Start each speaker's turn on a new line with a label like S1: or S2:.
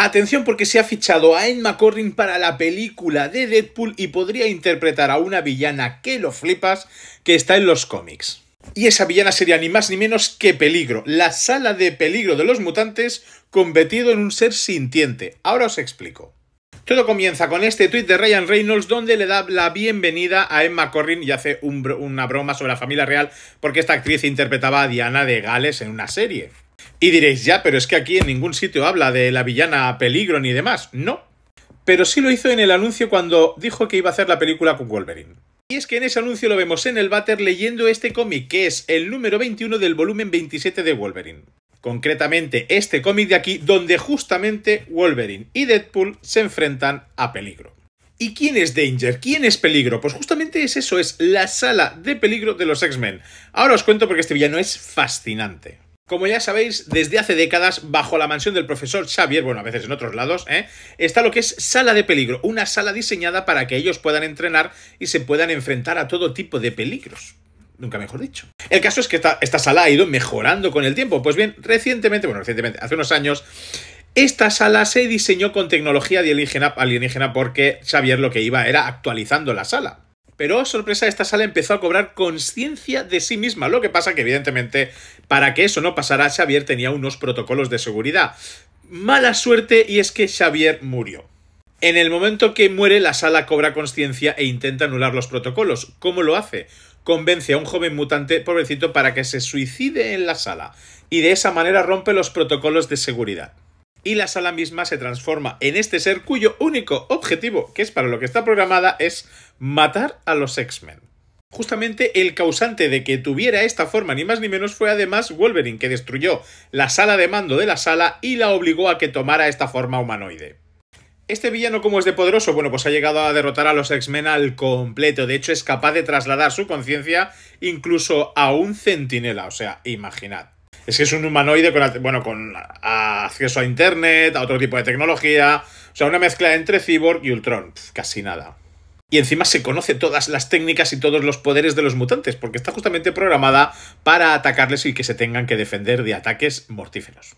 S1: Atención porque se ha fichado a Emma Corrin para la película de Deadpool y podría interpretar a una villana que lo flipas que está en los cómics. Y esa villana sería ni más ni menos que Peligro, la sala de peligro de los mutantes convertido en un ser sintiente. Ahora os explico. Todo comienza con este tuit de Ryan Reynolds donde le da la bienvenida a Emma Corrin y hace una broma sobre la familia real porque esta actriz interpretaba a Diana de Gales en una serie. Y diréis, ya, pero es que aquí en ningún sitio habla de la villana peligro ni demás. No. Pero sí lo hizo en el anuncio cuando dijo que iba a hacer la película con Wolverine. Y es que en ese anuncio lo vemos en el váter leyendo este cómic, que es el número 21 del volumen 27 de Wolverine. Concretamente, este cómic de aquí, donde justamente Wolverine y Deadpool se enfrentan a peligro. ¿Y quién es Danger? ¿Quién es peligro? Pues justamente es eso, es la sala de peligro de los X-Men. Ahora os cuento porque este villano es fascinante. Como ya sabéis, desde hace décadas, bajo la mansión del profesor Xavier, bueno, a veces en otros lados, ¿eh? está lo que es Sala de Peligro, una sala diseñada para que ellos puedan entrenar y se puedan enfrentar a todo tipo de peligros. Nunca mejor dicho. El caso es que esta, sala ha ido mejorando con el tiempo. Pues bien, recientemente, bueno, recientemente, hace unos años, esta sala se diseñó con tecnología alienígena, alienígena porque Xavier lo que iba era actualizando la sala. Pero, sorpresa, esta sala empezó a cobrar conciencia de sí misma. Lo que pasa que, evidentemente, para que eso no pasara, Xavier tenía unos protocolos de seguridad. Mala suerte y es que Xavier murió. En el momento que muere, la sala cobra conciencia e intenta anular los protocolos. ¿Cómo lo hace? Convence a un joven mutante pobrecito para que se suicide en la sala y de esa manera rompe los protocolos de seguridad y la sala misma se transforma en este ser cuyo único objetivo, que es para lo que está programada, es matar a los X-Men. Justamente el causante de que tuviera esta forma ni más ni menos fue además Wolverine, que destruyó la sala de mando de la sala y la obligó a que tomara esta forma humanoide. Este villano, como es de poderoso? Bueno, pues ha llegado a derrotar a los X-Men al completo. De hecho, es capaz de trasladar su conciencia incluso a un centinela. O sea, imaginad. Es que es un humanoide con, bueno, con acceso a internet, a otro tipo de tecnología. O sea, una mezcla entre cyborg y Ultron. casi nada. Y encima se conoce todas las técnicas y todos los poderes de los mutantes, porque está justamente programada para atacarles y que se tengan que defender de ataques mortíferos.